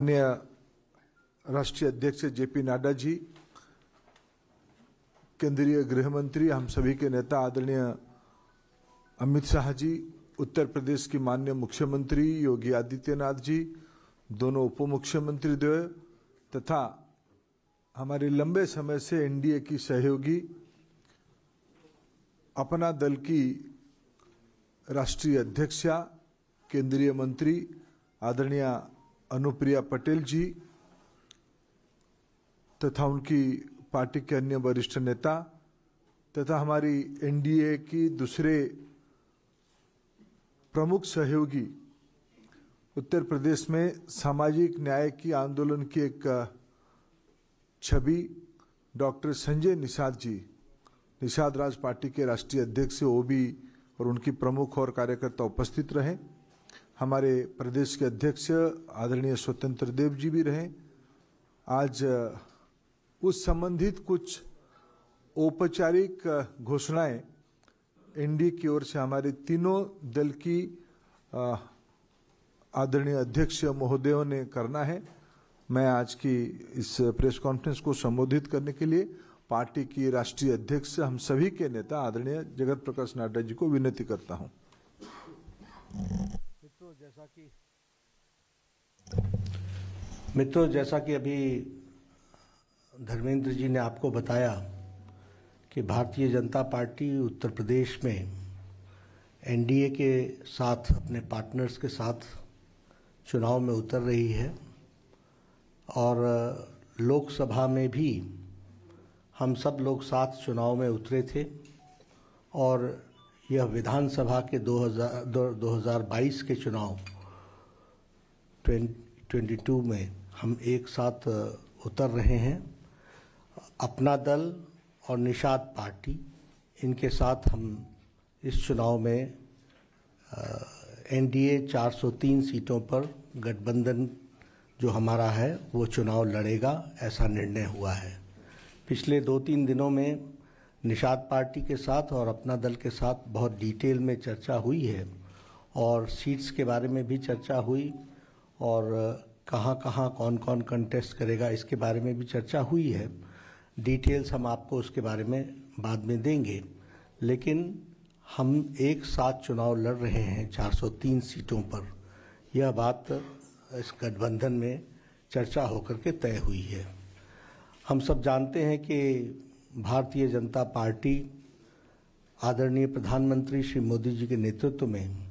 माननीय राष्ट्रीय अध्यक्ष जेपी नाडा जी केंद्रीय गृह मंत्री हम सभी के नेता आदरणीय अमित शाह जी उत्तर प्रदेश की माननीय मुख्यमंत्री योगी आदित्यनाथ जी दोनों उप मुख्यमंत्री द्वय तथा हमारे लंबे समय से एनडीए की सहयोगी अपना दल की राष्ट्रीय अध्यक्षा केंद्रीय मंत्री आदरणीय अनुप्रिया पटेल जी तथा उनकी पार्टी के अन्य वरिष्ठ नेता तथा हमारी एनडीए की दूसरे प्रमुख सहयोगी उत्तर प्रदेश में सामाजिक न्याय की आंदोलन की एक छवि डॉक्टर संजय निषाद जी निषाद राज पार्टी के राष्ट्रीय अध्यक्ष ओबी और उनकी प्रमुख और कार्यकर्ता उपस्थित रहे हमारे प्रदेश के अध्यक्ष आदरणीय स्वतंत्र देव जी भी रहे आज उस संबंधित कुछ औपचारिक घोषणाएं एनडी की ओर से हमारे तीनों दल की आदरणीय अध्यक्ष महोदयों ने करना है मैं आज की इस प्रेस कॉन्फ्रेंस को संबोधित करने के लिए पार्टी की राष्ट्रीय अध्यक्ष हम सभी के नेता आदरणीय जगत प्रकाश नड्डा जी को विनती करता हूं जैसा कि मित्रों जैसा कि अभी धर्मेंद्र जी ने आपको बताया कि भारतीय जनता पार्टी उत्तर प्रदेश में एनडीए के साथ अपने पार्टनर्स के साथ चुनाव में उतर रही है और लोकसभा में भी हम सब लोग साथ चुनाव में उतरे थे और यह विधानसभा के 2000 2022 के चुनाव 2022 में हम एक साथ उतर रहे हैं अपना दल और निषाद पार्टी इनके साथ हम इस चुनाव में एनडीए 403 सीटों पर गठबंधन जो हमारा है वो चुनाव लड़ेगा ऐसा निर्णय हुआ है पिछले दो तीन दिनों में निषाद पार्टी के साथ और अपना दल के साथ बहुत डिटेल में चर्चा हुई है और सीट्स के बारे में भी चर्चा हुई और कहाँ कहाँ कौन कौन कंटेस्ट करेगा इसके बारे में भी चर्चा हुई है डिटेल्स हम आपको उसके बारे में बाद में देंगे लेकिन हम एक साथ चुनाव लड़ रहे हैं 403 सीटों पर यह बात इस गठबंधन में चर्चा होकर के तय हुई है हम सब जानते हैं कि भारतीय जनता पार्टी आदरणीय प्रधानमंत्री श्री मोदी जी के नेतृत्व में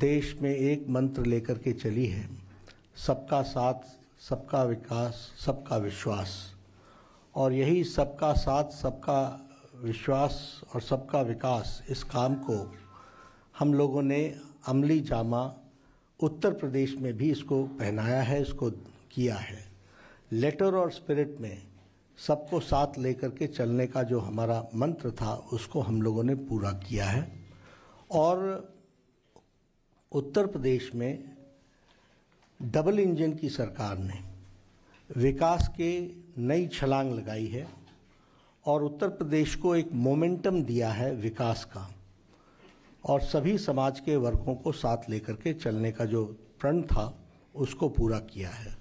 देश में एक मंत्र लेकर के चली है सबका साथ सबका विकास सबका विश्वास और यही सबका साथ सबका विश्वास और सबका विकास इस काम को हम लोगों ने अमली जामा उत्तर प्रदेश में भी इसको पहनाया है इसको किया है लेटर और स्पिरिट में सबको साथ लेकर के चलने का जो हमारा मंत्र था उसको हम लोगों ने पूरा किया है और उत्तर प्रदेश में डबल इंजन की सरकार ने विकास के नई छलांग लगाई है और उत्तर प्रदेश को एक मोमेंटम दिया है विकास का और सभी समाज के वर्गों को साथ लेकर के चलने का जो प्रण था उसको पूरा किया है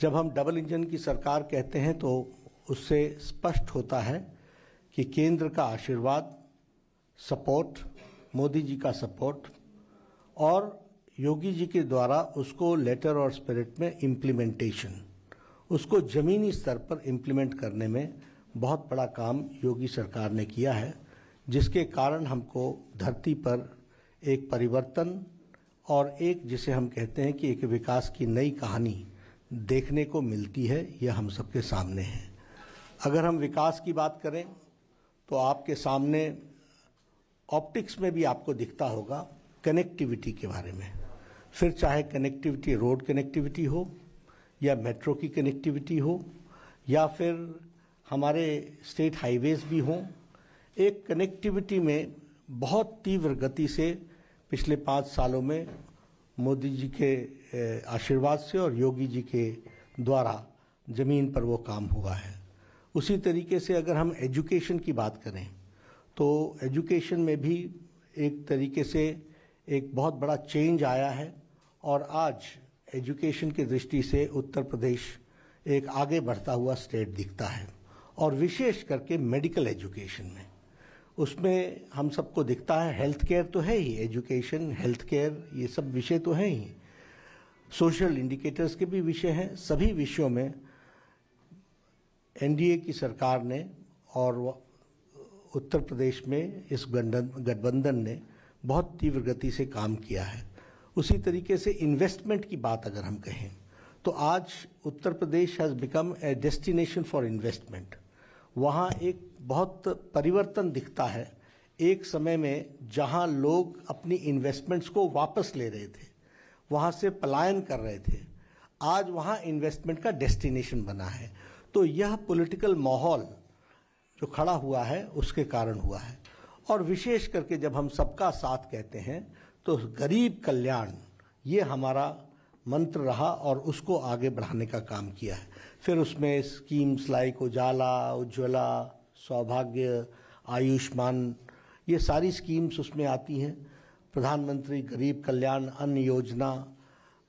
जब हम डबल इंजन की सरकार कहते हैं तो उससे स्पष्ट होता है कि केंद्र का आशीर्वाद सपोर्ट मोदी जी का सपोर्ट और योगी जी के द्वारा उसको लेटर और स्पिरिट में इम्प्लीमेंटेशन उसको ज़मीनी स्तर पर इम्प्लीमेंट करने में बहुत बड़ा काम योगी सरकार ने किया है जिसके कारण हमको धरती पर एक परिवर्तन और एक जिसे हम कहते हैं कि एक विकास की नई कहानी देखने को मिलती है यह हम सबके सामने है अगर हम विकास की बात करें तो आपके सामने ऑप्टिक्स में भी आपको दिखता होगा कनेक्टिविटी के बारे में फिर चाहे कनेक्टिविटी रोड कनेक्टिविटी हो या मेट्रो की कनेक्टिविटी हो या फिर हमारे स्टेट हाईवेज़ भी हों एक कनेक्टिविटी में बहुत तीव्र गति से पिछले पाँच सालों में मोदी जी के आशीर्वाद से और योगी जी के द्वारा ज़मीन पर वो काम हुआ है उसी तरीके से अगर हम एजुकेशन की बात करें तो एजुकेशन में भी एक तरीके से एक बहुत बड़ा चेंज आया है और आज एजुकेशन की दृष्टि से उत्तर प्रदेश एक आगे बढ़ता हुआ स्टेट दिखता है और विशेष करके मेडिकल एजुकेशन में उसमें हम सबको दिखता है हेल्थ केयर तो है ही एजुकेशन हेल्थ केयर ये सब विषय तो है ही सोशल इंडिकेटर्स के भी विषय हैं सभी विषयों में एनडीए की सरकार ने और उत्तर प्रदेश में इस गठबंधन ने बहुत तीव्र गति से काम किया है उसी तरीके से इन्वेस्टमेंट की बात अगर हम कहें तो आज Uttar Pradesh has become a destination for investment वहाँ एक बहुत परिवर्तन दिखता है एक समय में जहाँ लोग अपनी इन्वेस्टमेंट्स को वापस ले रहे थे वहाँ से पलायन कर रहे थे आज वहाँ इन्वेस्टमेंट का डेस्टिनेशन बना है तो यह पॉलिटिकल माहौल जो खड़ा हुआ है उसके कारण हुआ है और विशेष करके जब हम सबका साथ कहते हैं तो गरीब कल्याण ये हमारा मंत्र रहा और उसको आगे बढ़ाने का काम किया है फिर उसमें स्कीम्स लाइक उजाला उज्ज्वला सौभाग्य आयुष्मान ये सारी स्कीम्स उसमें आती हैं प्रधानमंत्री गरीब कल्याण अन्न योजना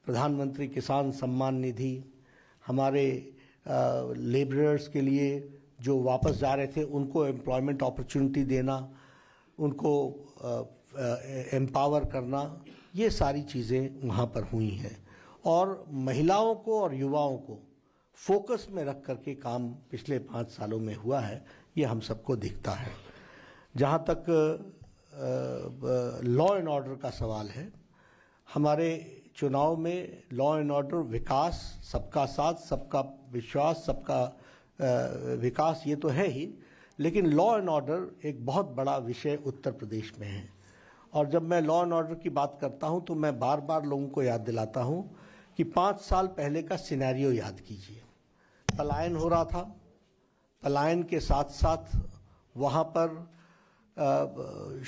प्रधानमंत्री किसान सम्मान निधि हमारे लेबरर्स के लिए जो वापस जा रहे थे उनको एम्प्लॉयमेंट अपॉर्चुनिटी देना उनको एम्पावर करना ये सारी चीज़ें वहाँ पर हुई हैं और महिलाओं को और युवाओं को फोकस में रख कर के काम पिछले पाँच सालों में हुआ है ये हम सबको दिखता है जहाँ तक लॉ एंड ऑर्डर का सवाल है हमारे चुनाव में लॉ एंड ऑर्डर विकास सबका साथ सबका विश्वास सबका विकास ये तो है ही लेकिन लॉ एंड ऑर्डर एक बहुत बड़ा विषय उत्तर प्रदेश में है और जब मैं लॉ एंड ऑर्डर की बात करता हूँ तो मैं बार बार लोगों को याद दिलाता हूँ कि पाँच साल पहले का सिनेरियो याद कीजिए पलायन हो रहा था पलायन के साथ साथ वहाँ पर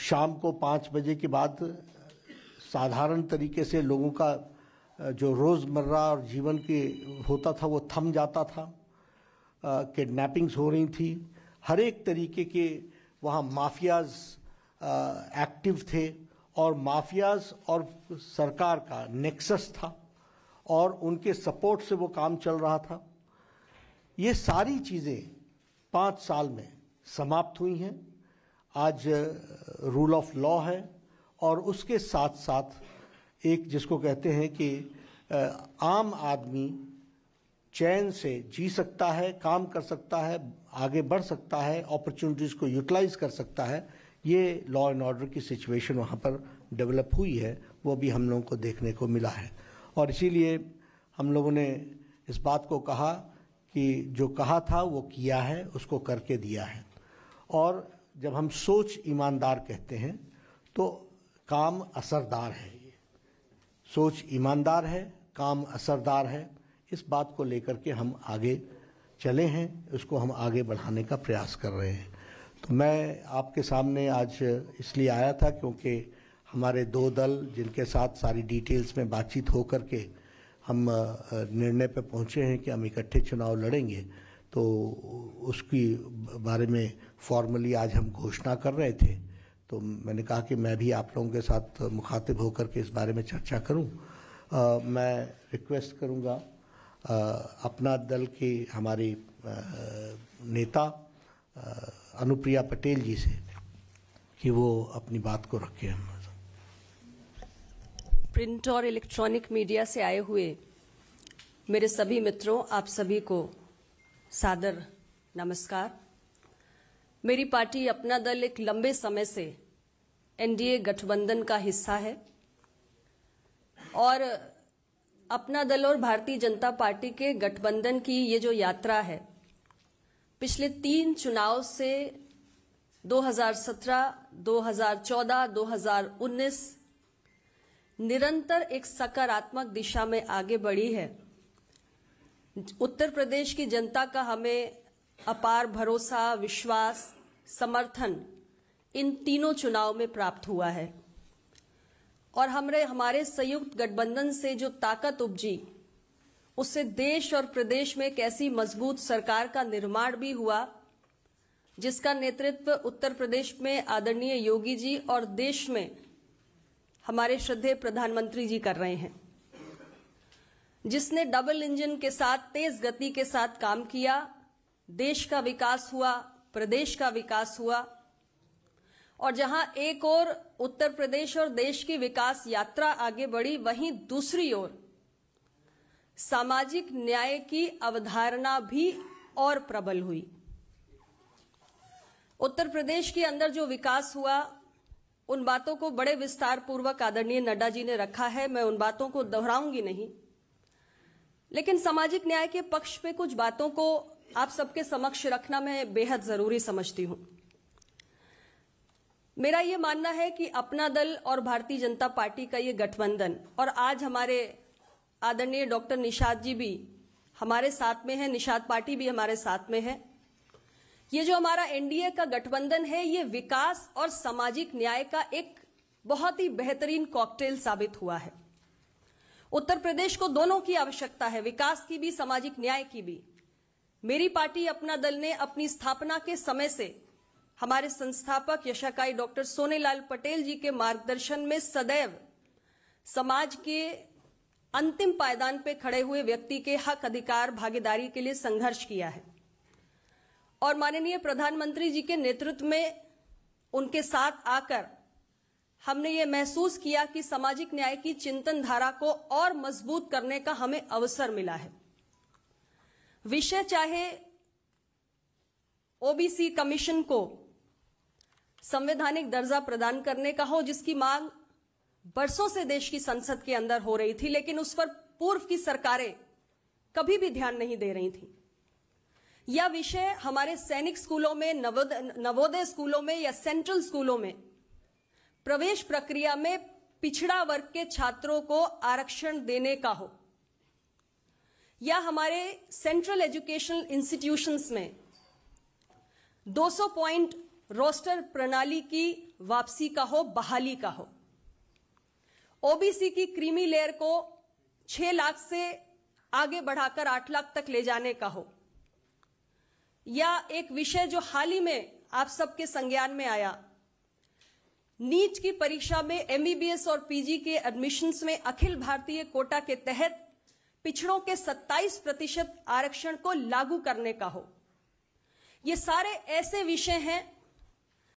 शाम को पाँच बजे के बाद साधारण तरीके से लोगों का जो रोज़मर्रा और जीवन के होता था वो थम जाता था किडनैपिंग्स हो रही थी हर एक तरीके के वहाँ माफियाज एक्टिव थे और माफियाज और सरकार का नेक्सस था और उनके सपोर्ट से वो काम चल रहा था ये सारी चीज़ें पाँच साल में समाप्त हुई हैं आज रूल ऑफ लॉ है और उसके साथ साथ एक जिसको कहते हैं कि आम आदमी चैन से जी सकता है काम कर सकता है आगे बढ़ सकता है अपॉर्चुनिटीज़ को यूटिलाइज कर सकता है ये लॉ एंड ऑर्डर की सिचुएशन वहाँ पर डेवलप हुई है वो भी हम लोगों को देखने को मिला है और इसीलिए हम लोगों ने इस बात को कहा कि जो कहा था वो किया है उसको करके दिया है और जब हम सोच ईमानदार कहते हैं तो काम असरदार है ये सोच ईमानदार है काम असरदार है इस बात को लेकर के हम आगे चले हैं उसको हम आगे बढ़ाने का प्रयास कर रहे हैं तो मैं आपके सामने आज इसलिए आया था क्योंकि हमारे दो दल जिनके साथ सारी डिटेल्स में बातचीत हो कर के हम निर्णय पर पहुँचे हैं कि हम इकट्ठे चुनाव लड़ेंगे तो उसकी बारे में फॉर्मली आज हम घोषणा कर रहे थे तो मैंने कहा कि मैं भी आप लोगों के साथ मुखातिब होकर के इस बारे में चर्चा करूं आ, मैं रिक्वेस्ट करूंगा आ, अपना दल के हमारी आ, नेता अनुप्रिया पटेल जी से कि वो अपनी बात को रखें प्रिंट और इलेक्ट्रॉनिक मीडिया से आए हुए मेरे सभी मित्रों आप सभी को सादर नमस्कार मेरी पार्टी अपना दल एक लंबे समय से एनडीए गठबंधन का हिस्सा है और अपना दल और भारतीय जनता पार्टी के गठबंधन की ये जो यात्रा है पिछले तीन चुनाव से 2017, 2014, 2019 निरंतर एक सकारात्मक दिशा में आगे बढ़ी है उत्तर प्रदेश की जनता का हमें अपार भरोसा विश्वास समर्थन इन तीनों चुनाव में प्राप्त हुआ है और हमरे हमारे संयुक्त गठबंधन से जो ताकत उपजी उससे देश और प्रदेश में कैसी मजबूत सरकार का निर्माण भी हुआ जिसका नेतृत्व उत्तर प्रदेश में आदरणीय योगी जी और देश में हमारे श्रद्धेय प्रधानमंत्री जी कर रहे हैं जिसने डबल इंजन के साथ तेज गति के साथ काम किया देश का विकास हुआ प्रदेश का विकास हुआ और जहां एक ओर उत्तर प्रदेश और देश की विकास यात्रा आगे बढ़ी वहीं दूसरी ओर सामाजिक न्याय की अवधारणा भी और प्रबल हुई उत्तर प्रदेश के अंदर जो विकास हुआ उन बातों को बड़े विस्तार पूर्वक आदरणीय नड्डा जी ने रखा है मैं उन बातों को दोहराऊंगी नहीं लेकिन सामाजिक न्याय के पक्ष में कुछ बातों को आप सबके समक्ष रखना मैं बेहद जरूरी समझती हूं मेरा ये मानना है कि अपना दल और भारतीय जनता पार्टी का ये गठबंधन और आज हमारे आदरणीय डॉक्टर निषाद जी भी हमारे साथ में है निषाद पार्टी भी हमारे साथ में है ये जो हमारा एनडीए का गठबंधन है ये विकास और सामाजिक न्याय का एक बहुत ही बेहतरीन कॉकटेल साबित हुआ है उत्तर प्रदेश को दोनों की आवश्यकता है विकास की भी सामाजिक न्याय की भी मेरी पार्टी अपना दल ने अपनी स्थापना के समय से हमारे संस्थापक यशाकाई डॉक्टर सोनेलाल पटेल जी के मार्गदर्शन में सदैव समाज के अंतिम पायदान पर खड़े हुए व्यक्ति के हक अधिकार भागीदारी के लिए संघर्ष किया है और माननीय प्रधानमंत्री जी के नेतृत्व में उनके साथ आकर हमने ये महसूस किया कि सामाजिक न्याय की चिंतन धारा को और मजबूत करने का हमें अवसर मिला है विषय चाहे ओबीसी कमीशन को संवैधानिक दर्जा प्रदान करने का हो जिसकी मांग बरसों से देश की संसद के अंदर हो रही थी लेकिन उस पर पूर्व की सरकारें कभी भी ध्यान नहीं दे रही थी यह विषय हमारे सैनिक स्कूलों में नवोदय स्कूलों में या सेंट्रल स्कूलों में प्रवेश प्रक्रिया में पिछड़ा वर्ग के छात्रों को आरक्षण देने का हो या हमारे सेंट्रल एजुकेशनल इंस्टीट्यूशंस में 200 पॉइंट रोस्टर प्रणाली की वापसी का हो बहाली का हो ओबीसी की क्रीमी लेयर को 6 लाख से आगे बढ़ाकर 8 लाख तक ले जाने का हो या एक विषय जो हाल ही में आप सबके संज्ञान में आया नीट की परीक्षा में एमबीबीएस और पीजी के एडमिशन्स में अखिल भारतीय कोटा के तहत पिछड़ों के 27 प्रतिशत आरक्षण को लागू करने का हो ये सारे ऐसे विषय हैं